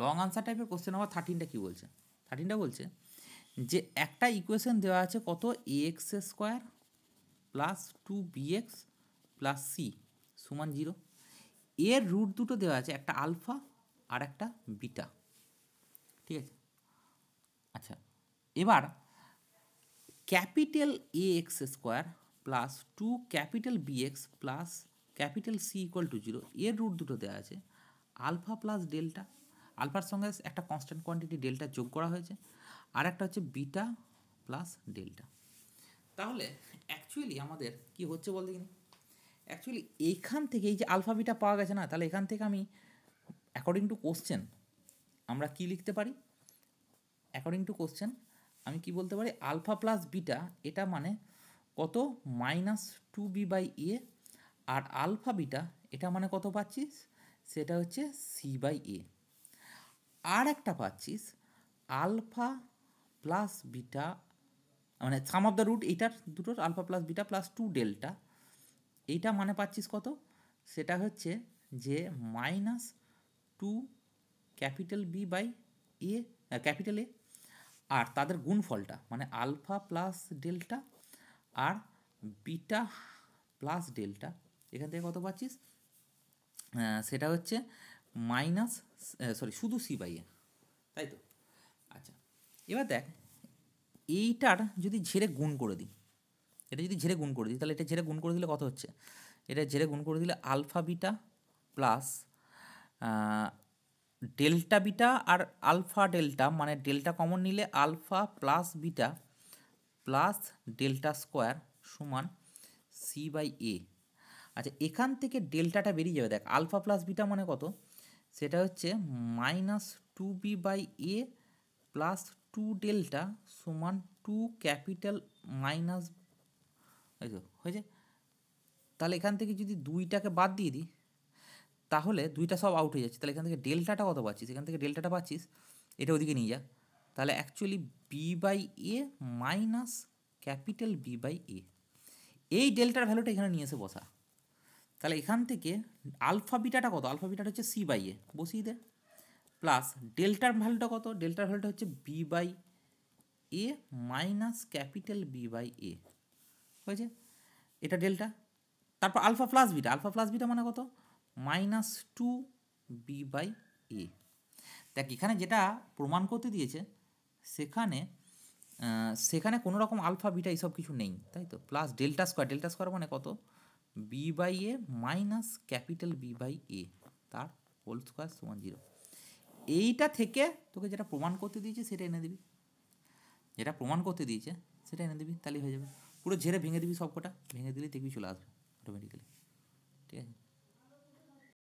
long answer টাইপের question number থার্টিনটা কী বলছে থার্টিনটা বলছে যে একটা ইকুয়েশন দেওয়া আছে কত A X square plus two B X plus C সমান জিরো এর রুট দুটো দেওয়া আছে একটা আলফা আর একটা বিটা ঠিক আছে আচ্ছা এবার capital A X square plus two capital B X plus capital C equal to zero এর রুট দুটো দেওয়া আছে আলফা প্লাস ডেল্টা আলফার সঙ্গে একটা কনস্ট্যান্ট কোয়ান্টিটি ডেল্টা যোগ করা হয়েছে আর একটা হচ্ছে বিটা প্লাস ডেল্টা তাহলে অ্যাকচুয়ালি আমাদের কি হচ্ছে বল দেখিনি অ্যাকচুয়ালি এইখান থেকে এই যে আলফা বিটা পাওয়া গেছে না তাহলে এখান থেকে আমি অ্যাকর্ডিং টু কোশ্চেন আমরা কি লিখতে পারি অ্যাকর্ডিং টু কোশ্চেন আমি কি বলতে পারি আলফা প্লাস বিটা এটা মানে কত minus two B by A আর আলফা বিটা এটা মানে কত পাচ্ছিস সেটা হচ্ছে সি বাই এ আর একটা পাচ্ছিস আলফা প্লাস বিটা মানে সাম অফ দ্য রুট এইটার দুটোর alpha plus beta plus two delta এইটা মানে পাচ্ছিস কত সেটা হচ্ছে যে minus two capital B by A capital A আর তাদের গুণফলটা মানে আলফা প্লাস ডেল্টা আর বিটা প্লাস ডেল্টা এখান থেকে কত পাচ্ছিস সেটা হচ্ছে মাইনাস সরি শুধু সি বাই এ তাই তো আচ্ছা এবার দেখ এইটার যদি ঝেড়ে গুণ করে দিই এটা যদি ঝেড়ে গুণ করে দিই তাহলে এটা ঝেড়ে গুণ করে দিলে কত হচ্ছে এটা ঝেড়ে গুণ করে দিলে alpha beta plus delta beta আর আলফা ডেল্টা মানে ডেল্টা কমন নিলে alpha plus beta plus delta square সমান সি বাই এ আচ্ছা এখান থেকে ডেল্টাটা বেরিয়ে যাবে দেখ আলফা প্লাস বিটা মানে কত সেটা হচ্ছে minus two B by A plus two delta সমান টু ক্যাপিটাল মাইনাস এই হয়েছে তাহলে এখান থেকে যদি দুইটাকে বাদ দিয়ে দিই তাহলে দুইটা সব আউট হয়ে যাচ্ছে তাহলে এখান থেকে ডেল্টাটা কত পাচ্ছিস এখান থেকে ডেল্টাটা পাচ্ছিস এটা ওদিকে নিয়ে যা তাহলে actually b by a minus capital B by a এই ডেল্টার ভ্যালুটা এখানে নিয়ে এসে বসা তাহলে এখান থেকে আলফা বিটাটা কত আলফা বিটাটা হচ্ছে সি বাই এ বসিয়ে দে প্লাস ডেল্টার ভ্যালুটা কত ডেল্টার ভ্যালুটা হচ্ছে b by a minus capital B by a হয়েছে এটা ডেল্টা তারপর alpha plus beta alpha plus beta মানে কত minus two B by a দেখ এখানে যেটা প্রমাণ করতে দিয়েছে সেখানে সেখানে কোনো রকম আলফা বিটা এইসব কিছু নেই তাই তো plus delta square delta square মানে কত b by a minus capital B by a তার হোল স্কোয়ার সমান জিরো এইটা থেকে তোকে যেটা প্রমাণ করতে দিয়েছে সেটা এনে দিবি যেটা প্রমাণ করতে দিয়েছে সেটা এনে দিবি তাহলে হয়ে যাবে পুরো ঝেড়ে ভেঙে দিবি সব কটা ভেঙে দিলে দেখবি চলে আসবে অটোমেটিক্যালি ঠিক আছে